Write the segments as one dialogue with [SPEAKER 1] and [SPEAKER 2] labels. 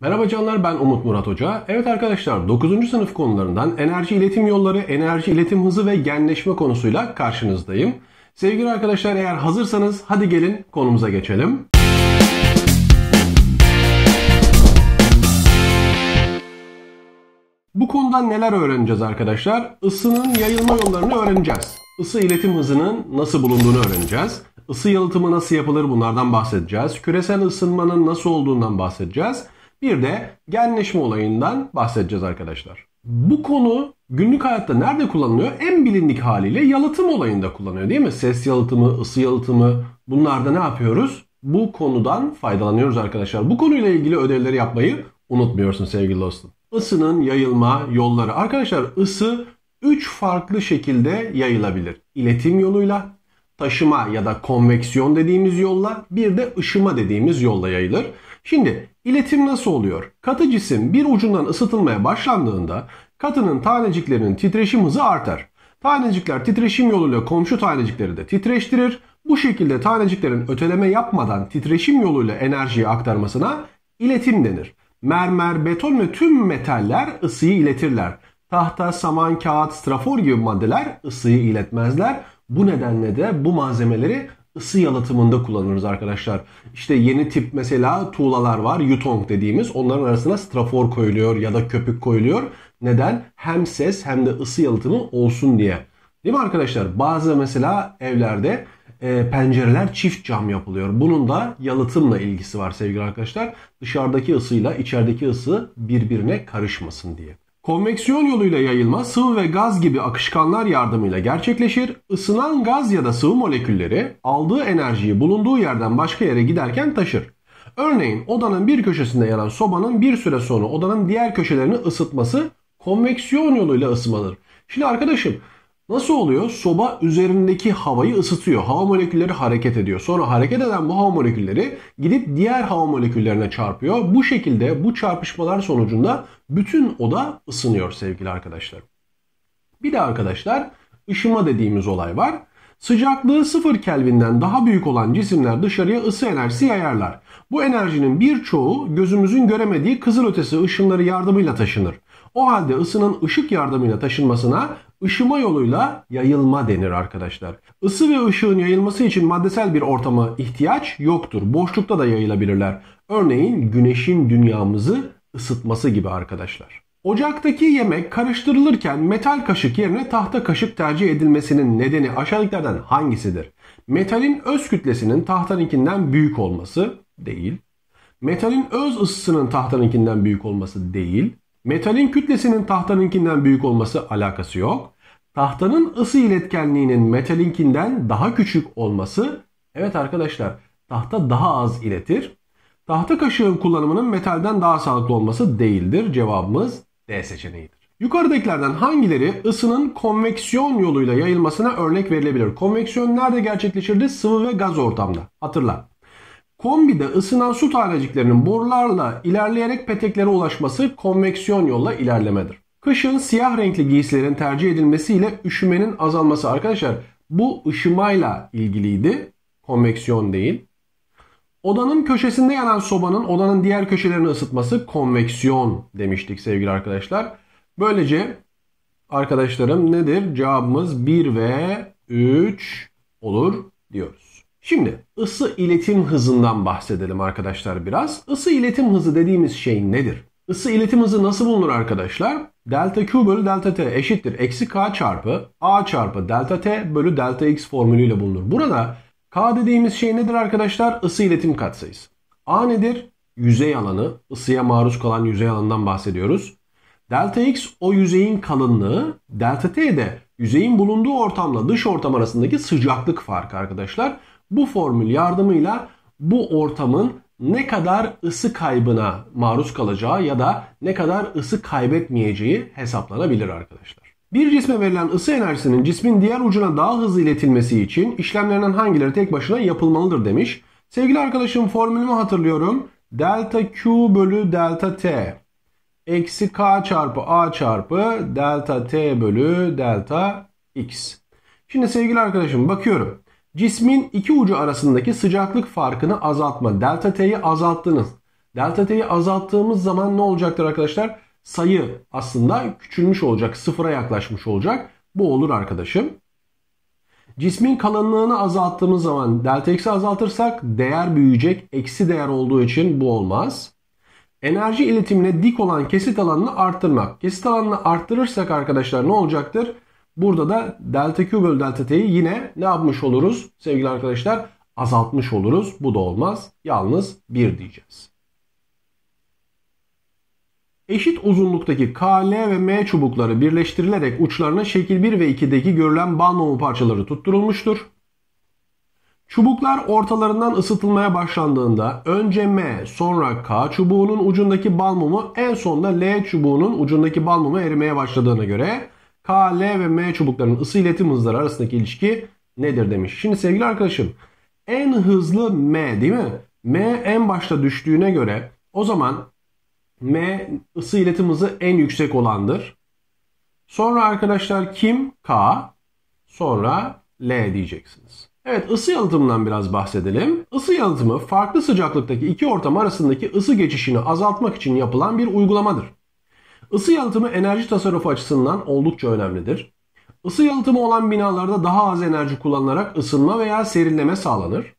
[SPEAKER 1] Merhaba canlar ben Umut Murat Hoca. Evet arkadaşlar 9. sınıf konularından enerji iletim yolları, enerji iletim hızı ve genleşme konusuyla karşınızdayım. Sevgili arkadaşlar eğer hazırsanız hadi gelin konumuza geçelim. Bu konuda neler öğreneceğiz arkadaşlar? Isının yayılma yollarını öğreneceğiz. Isı iletim hızının nasıl bulunduğunu öğreneceğiz. Isı yalıtımı nasıl yapılır bunlardan bahsedeceğiz. Küresel ısınmanın nasıl olduğundan bahsedeceğiz bir de genleşme olayından bahsedeceğiz arkadaşlar. Bu konu günlük hayatta nerede kullanılıyor? En bilindik haliyle yalıtım olayında kullanıyor değil mi? Ses yalıtımı, ısı yalıtımı bunlarda ne yapıyoruz? Bu konudan faydalanıyoruz arkadaşlar. Bu konuyla ilgili ödevleri yapmayı unutmuyorsun sevgili dostum. Isının yayılma yolları. Arkadaşlar ısı 3 farklı şekilde yayılabilir. İletim yoluyla, taşıma ya da konveksiyon dediğimiz yolla, bir de ışıma dediğimiz yolla yayılır. Şimdi İletim nasıl oluyor? Katı cisim bir ucundan ısıtılmaya başlandığında katının taneciklerinin titreşim hızı artar. Tanecikler titreşim yoluyla komşu tanecikleri de titreştirir. Bu şekilde taneciklerin öteleme yapmadan titreşim yoluyla enerjiyi aktarmasına iletim denir. Mermer, beton ve tüm metaller ısıyı iletirler. Tahta, saman, kağıt, strafor gibi maddeler ısıyı iletmezler. Bu nedenle de bu malzemeleri ısı yalıtımında kullanırız arkadaşlar. İşte yeni tip mesela tuğlalar var. Yutong dediğimiz. Onların arasına strafor koyuluyor ya da köpük koyuluyor. Neden? Hem ses hem de ısı yalıtımı olsun diye. Değil mi arkadaşlar? Bazı mesela evlerde e, pencereler çift cam yapılıyor. Bunun da yalıtımla ilgisi var sevgili arkadaşlar. Dışarıdaki ısıyla içerideki ısı birbirine karışmasın diye. Konveksiyon yoluyla yayılma sıvı ve gaz gibi akışkanlar yardımıyla gerçekleşir. Isınan gaz ya da sıvı molekülleri aldığı enerjiyi bulunduğu yerden başka yere giderken taşır. Örneğin odanın bir köşesinde yanan sobanın bir süre sonra odanın diğer köşelerini ısıtması konveksiyon yoluyla ısınmadır. Şimdi arkadaşım Nasıl oluyor? Soba üzerindeki havayı ısıtıyor. Hava molekülleri hareket ediyor. Sonra hareket eden bu hava molekülleri gidip diğer hava moleküllerine çarpıyor. Bu şekilde bu çarpışmalar sonucunda bütün oda ısınıyor sevgili arkadaşlar. Bir de arkadaşlar ışıma dediğimiz olay var. Sıcaklığı 0 Kelvin'den daha büyük olan cisimler dışarıya ısı enerjisi yayarlar. Bu enerjinin birçoğu gözümüzün göremediği kızılötesi ışınları yardımıyla taşınır. O halde ısının ışık yardımıyla taşınmasına ışıma yoluyla yayılma denir arkadaşlar. Isı ve ışığın yayılması için maddesel bir ortama ihtiyaç yoktur. Boşlukta da yayılabilirler. Örneğin güneşin dünyamızı ısıtması gibi arkadaşlar. Ocaktaki yemek karıştırılırken metal kaşık yerine tahta kaşık tercih edilmesinin nedeni aşağıdakilerden hangisidir? Metalin öz kütlesinin tahtanınkinden büyük olması değil. Metalin öz ısısının tahtanınkinden büyük olması değil. Metalin kütlesinin tahtanınkinden büyük olması alakası yok. Tahtanın ısı iletkenliğinin metalinkinden daha küçük olması evet arkadaşlar tahta daha az iletir. Tahta kaşığın kullanımının metalden daha sağlıklı olması değildir. Cevabımız D seçeneğidir. Yukarıdakilerden hangileri ısının konveksiyon yoluyla yayılmasına örnek verilebilir? Konveksiyon nerede gerçekleşirdi? Sıvı ve gaz ortamda. Hatırla. Kombide ısınan su taneciklerinin borularla ilerleyerek peteklere ulaşması konveksiyon yolla ilerlemedir. Kışın siyah renkli giysilerin tercih edilmesiyle üşümenin azalması arkadaşlar bu ışımayla ilgiliydi. Konveksiyon değil. Odanın köşesinde yanan sobanın odanın diğer köşelerini ısıtması konveksiyon demiştik sevgili arkadaşlar. Böylece arkadaşlarım nedir? Cevabımız 1 ve 3 olur diyoruz. Şimdi ısı iletim hızından bahsedelim arkadaşlar biraz. Isı iletim hızı dediğimiz şey nedir? Isı iletim hızı nasıl bulunur arkadaşlar? Delta Q bölü delta T eşittir. Eksi K çarpı A çarpı delta T bölü delta X formülüyle bulunur. Burada K dediğimiz şey nedir arkadaşlar? Isı iletim katsayısı. A nedir? Yüzey alanı. ısıya maruz kalan yüzey alanından bahsediyoruz. Delta X o yüzeyin kalınlığı. Delta T de yüzeyin bulunduğu ortamla dış ortam arasındaki sıcaklık farkı arkadaşlar. Bu formül yardımıyla bu ortamın ne kadar ısı kaybına maruz kalacağı ya da ne kadar ısı kaybetmeyeceği hesaplanabilir arkadaşlar. Bir cisme verilen ısı enerjisinin cismin diğer ucuna daha hızlı iletilmesi için işlemlerinden hangileri tek başına yapılmalıdır demiş. Sevgili arkadaşım formülümü hatırlıyorum. Delta Q bölü delta T eksi K çarpı A çarpı delta T bölü delta X. Şimdi sevgili arkadaşım bakıyorum. Cismin iki ucu arasındaki sıcaklık farkını azaltma. Delta T'yi azalttınız. Delta T'yi azalttığımız zaman ne olacaktır arkadaşlar? Sayı aslında küçülmüş olacak. Sıfıra yaklaşmış olacak. Bu olur arkadaşım. Cismin kalınlığını azalttığımız zaman delta x'i azaltırsak değer büyüyecek. Eksi değer olduğu için bu olmaz. Enerji iletimine dik olan kesit alanını arttırmak. Kesit alanını arttırırsak arkadaşlar ne olacaktır? Burada da delta Q bölü delta T'yi yine ne yapmış oluruz sevgili arkadaşlar? Azaltmış oluruz. Bu da olmaz. Yalnız 1 diyeceğiz. Eşit uzunluktaki K, L ve M çubukları birleştirilerek uçlarına şekil 1 ve 2'deki görülen bal mumu parçaları tutturulmuştur. Çubuklar ortalarından ısıtılmaya başlandığında önce M sonra K çubuğunun ucundaki bal mumu en sonunda L çubuğunun ucundaki bal mumu erimeye başladığına göre K, L ve M çubuklarının ısı iletim hızları arasındaki ilişki nedir demiş. Şimdi sevgili arkadaşım en hızlı M değil mi? M en başta düştüğüne göre o zaman M ısı iletim hızı en yüksek olandır. Sonra arkadaşlar kim? K. Sonra L diyeceksiniz. Evet ısı yalıtımından biraz bahsedelim. Isı yalıtımı farklı sıcaklıktaki iki ortam arasındaki ısı geçişini azaltmak için yapılan bir uygulamadır. Isı yalıtımı enerji tasarrufu açısından oldukça önemlidir. Isı yalıtımı olan binalarda daha az enerji kullanılarak ısınma veya serinleme sağlanır.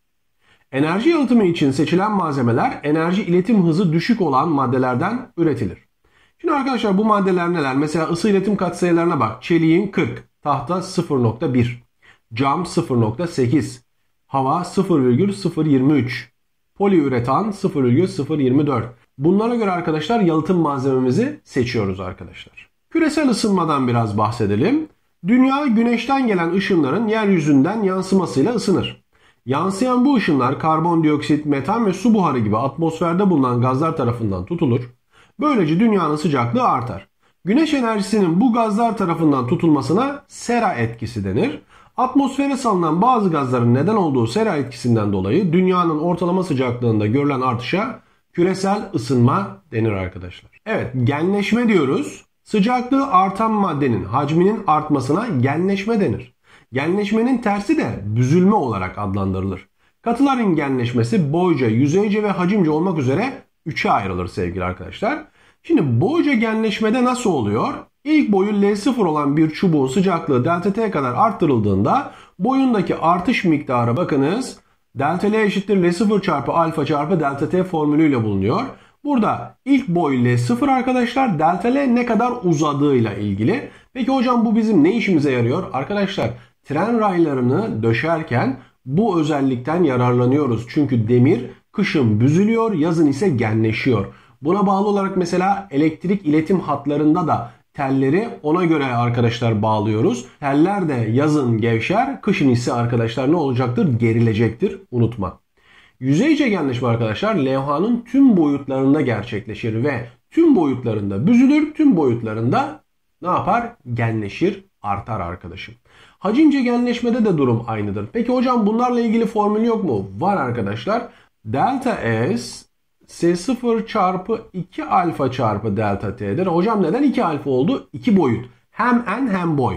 [SPEAKER 1] Enerji yalıtımı için seçilen malzemeler enerji iletim hızı düşük olan maddelerden üretilir. Şimdi arkadaşlar bu maddeler neler? Mesela ısı iletim katsayılarına bak. Çeliğin 40, tahta 0.1, cam 0.8, hava 0,023, poliüretan 0,024. Bunlara göre arkadaşlar yalıtım malzememizi seçiyoruz arkadaşlar. Küresel ısınmadan biraz bahsedelim. Dünya güneşten gelen ışınların yeryüzünden yansımasıyla ısınır. Yansıyan bu ışınlar karbondioksit, metan ve su buharı gibi atmosferde bulunan gazlar tarafından tutulur. Böylece dünyanın sıcaklığı artar. Güneş enerjisinin bu gazlar tarafından tutulmasına sera etkisi denir. Atmosfere salınan bazı gazların neden olduğu sera etkisinden dolayı dünyanın ortalama sıcaklığında görülen artışa küresel ısınma denir arkadaşlar. Evet genleşme diyoruz. Sıcaklığı artan maddenin hacminin artmasına genleşme denir. Genleşmenin tersi de büzülme olarak adlandırılır. Katıların genleşmesi boyca, yüzeyce ve hacimce olmak üzere üçe ayrılır sevgili arkadaşlar. Şimdi boyca genleşmede nasıl oluyor? İlk boyu L0 olan bir çubuğun sıcaklığı delta T kadar arttırıldığında boyundaki artış miktarı bakınız Delta L eşittir L0 çarpı alfa çarpı delta T formülüyle bulunuyor. Burada ilk boy L0 arkadaşlar delta L ne kadar uzadığıyla ilgili. Peki hocam bu bizim ne işimize yarıyor? Arkadaşlar tren raylarını döşerken bu özellikten yararlanıyoruz. Çünkü demir kışın büzülüyor yazın ise genleşiyor. Buna bağlı olarak mesela elektrik iletim hatlarında da telleri ona göre arkadaşlar bağlıyoruz. Teller de yazın gevşer, kışın ise arkadaşlar ne olacaktır? Gerilecektir. Unutma. Yüzey cegenleşme arkadaşlar levhanın tüm boyutlarında gerçekleşir ve tüm boyutlarında büzülür, tüm boyutlarında ne yapar? Genleşir, artar arkadaşım. Hacimce cegenleşmede de durum aynıdır. Peki hocam bunlarla ilgili formül yok mu? Var arkadaşlar. Delta S S0 çarpı 2 alfa çarpı delta t'dir. Hocam neden 2 alfa oldu? 2 boyut. Hem en hem boy.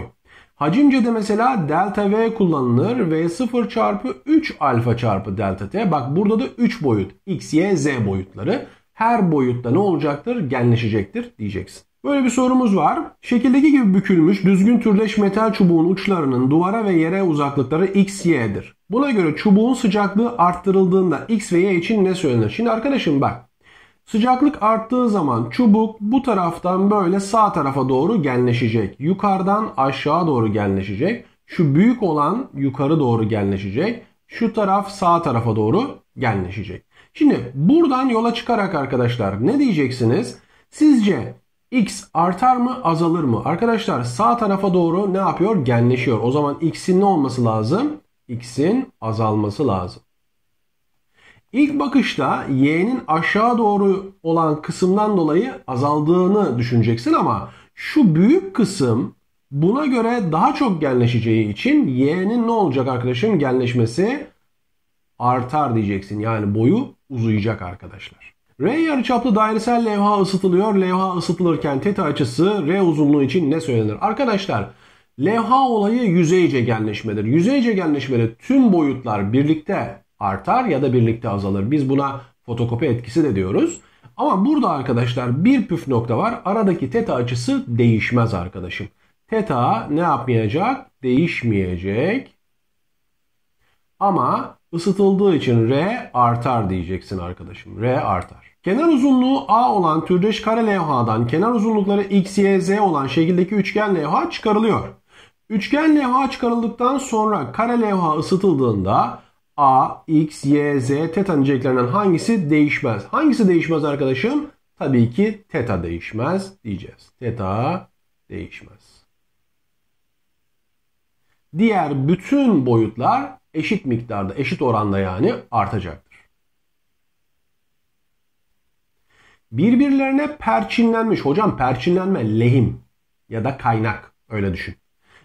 [SPEAKER 1] Hacimce'de mesela delta v kullanılır. V0 çarpı 3 alfa çarpı delta t. Bak burada da 3 boyut. X, Y, Z boyutları. Her boyutta ne olacaktır? Genleşecektir diyeceksin. Böyle bir sorumuz var. Şekildeki gibi bükülmüş düzgün türdeş metal çubuğun uçlarının duvara ve yere uzaklıkları x, y'dir. Buna göre çubuğun sıcaklığı arttırıldığında x ve y için ne söylenir? Şimdi arkadaşım bak Sıcaklık arttığı zaman çubuk bu taraftan böyle sağ tarafa doğru genleşecek. Yukarıdan aşağı doğru genleşecek. Şu büyük olan yukarı doğru genleşecek. Şu taraf sağ tarafa doğru genleşecek. Şimdi buradan yola çıkarak arkadaşlar ne diyeceksiniz? Sizce x artar mı azalır mı? Arkadaşlar sağ tarafa doğru ne yapıyor? Genleşiyor. O zaman x'in ne olması lazım? x'in azalması lazım. İlk bakışta y'nin aşağı doğru olan kısımdan dolayı azaldığını düşüneceksin ama şu büyük kısım buna göre daha çok genleşeceği için y'nin ne olacak arkadaşım genleşmesi artar diyeceksin. Yani boyu uzayacak arkadaşlar. R yarıçaplı dairesel levha ısıtılıyor. Levha ısıtılırken teta açısı R uzunluğu için ne söylenir? Arkadaşlar Levha olayı yüzey cegenleşmedir. Yüzey cegenleşmede tüm boyutlar birlikte artar ya da birlikte azalır. Biz buna fotokopi etkisi de diyoruz. Ama burada arkadaşlar bir püf nokta var. Aradaki teta açısı değişmez arkadaşım. Teta ne yapmayacak? Değişmeyecek. Ama ısıtıldığı için R artar diyeceksin arkadaşım. R artar. Kenar uzunluğu A olan türdeş kare levhadan kenar uzunlukları X, Y, Z olan şekildeki üçgen levha çıkarılıyor. Üçgen levha çıkarıldıktan sonra kare levha ısıtıldığında A, X, Y, Z, teta niceklerinden hangisi değişmez? Hangisi değişmez arkadaşım? Tabii ki teta değişmez diyeceğiz. Teta değişmez. Diğer bütün boyutlar eşit miktarda, eşit oranda yani artacaktır. Birbirlerine perçinlenmiş, hocam perçinlenme lehim ya da kaynak öyle düşün.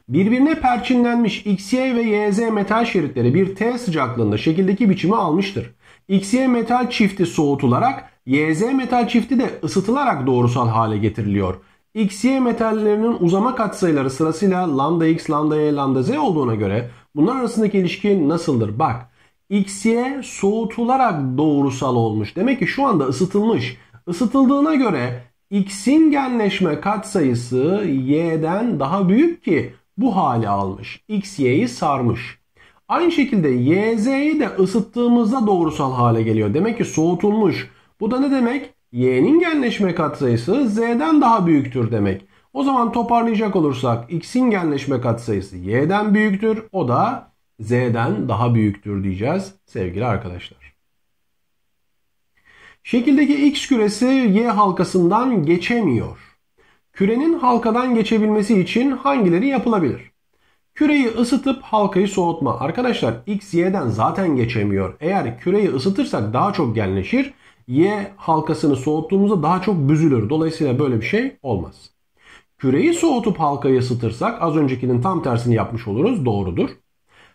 [SPEAKER 1] Birbirine perçinlenmiş XY ve YZ metal şeritleri bir T sıcaklığında şekildeki biçimi almıştır. XY metal çifti soğutularak YZ metal çifti de ısıtılarak doğrusal hale getiriliyor. XY metallerinin uzama katsayıları sırasıyla lambda x, lambda y, lambda z olduğuna göre bunlar arasındaki ilişki nasıldır? Bak XY soğutularak doğrusal olmuş. Demek ki şu anda ısıtılmış. Isıtıldığına göre X'in genleşme katsayısı Y'den daha büyük ki bu hale almış. X, Y'yi sarmış. Aynı şekilde Y, Z'yi de ısıttığımızda doğrusal hale geliyor. Demek ki soğutulmuş. Bu da ne demek? Y'nin genleşme katsayısı Z'den daha büyüktür demek. O zaman toparlayacak olursak X'in genleşme katsayısı Y'den büyüktür. O da Z'den daha büyüktür diyeceğiz sevgili arkadaşlar. Şekildeki X küresi Y halkasından geçemiyor. Kürenin halkadan geçebilmesi için hangileri yapılabilir? Küreyi ısıtıp halkayı soğutma. Arkadaşlar x y'den zaten geçemiyor. Eğer küreyi ısıtırsak daha çok genleşir. Y halkasını soğuttuğumuzda daha çok büzülür. Dolayısıyla böyle bir şey olmaz. Küreyi soğutup halkayı ısıtırsak az öncekinin tam tersini yapmış oluruz. Doğrudur.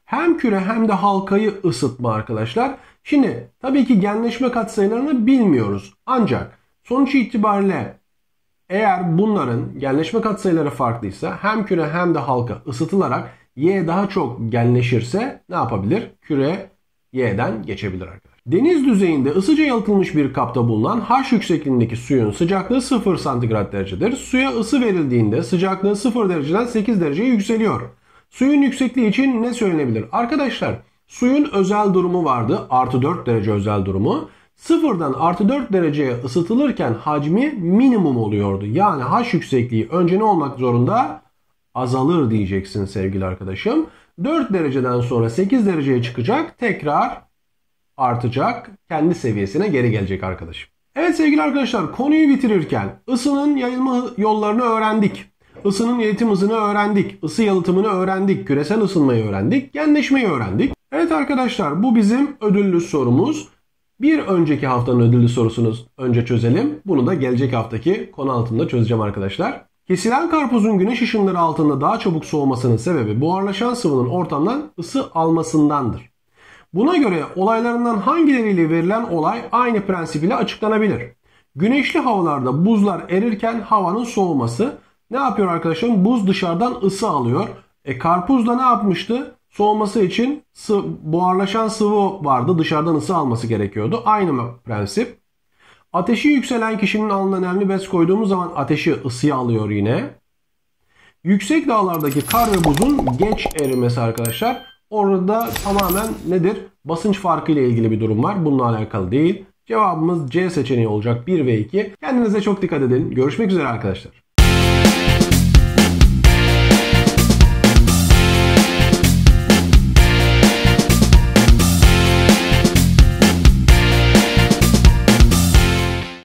[SPEAKER 1] Hem küre hem de halkayı ısıtma arkadaşlar. Şimdi tabii ki genleşme katsayılarını bilmiyoruz. Ancak sonuç itibariyle eğer bunların genleşme katsayıları farklıysa hem küre hem de halka ısıtılarak y daha çok genleşirse ne yapabilir? Küre y'den geçebilir arkadaşlar. Deniz düzeyinde ısıca yalıtılmış bir kapta bulunan H yüksekliğindeki suyun sıcaklığı 0 santigrat derecedir. Suya ısı verildiğinde sıcaklığı 0 dereceden 8 dereceye yükseliyor. Suyun yüksekliği için ne söylenebilir? Arkadaşlar suyun özel durumu vardı. Artı 4 derece özel durumu sıfırdan artı 4 dereceye ısıtılırken hacmi minimum oluyordu. Yani h yüksekliği önce ne olmak zorunda? Azalır diyeceksin sevgili arkadaşım. 4 dereceden sonra 8 dereceye çıkacak. Tekrar artacak. Kendi seviyesine geri gelecek arkadaşım. Evet sevgili arkadaşlar konuyu bitirirken ısının yayılma yollarını öğrendik. Isının yönetim hızını öğrendik. Isı yalıtımını öğrendik. Küresel ısınmayı öğrendik. Genleşmeyi öğrendik. Evet arkadaşlar bu bizim ödüllü sorumuz. Bir önceki haftanın ödüllü sorusunu önce çözelim. Bunu da gelecek haftaki konu altında çözeceğim arkadaşlar. Kesilen karpuzun güneş ışınları altında daha çabuk soğumasının sebebi buharlaşan sıvının ortamdan ısı almasındandır. Buna göre olaylarından hangileriyle verilen olay aynı prensip ile açıklanabilir. Güneşli havalarda buzlar erirken havanın soğuması ne yapıyor arkadaşım? Buz dışarıdan ısı alıyor. E karpuz da ne yapmıştı? Soğuması için sıvı, buharlaşan sıvı vardı. Dışarıdan ısı alması gerekiyordu. Aynı prensip. Ateşi yükselen kişinin alnına nemli bez koyduğumuz zaman ateşi ısıya alıyor yine. Yüksek dağlardaki kar ve buzun geç erimesi arkadaşlar. Orada tamamen nedir? Basınç farkı ile ilgili bir durum var. Bununla alakalı değil. Cevabımız C seçeneği olacak 1 ve 2. Kendinize çok dikkat edin. Görüşmek üzere arkadaşlar.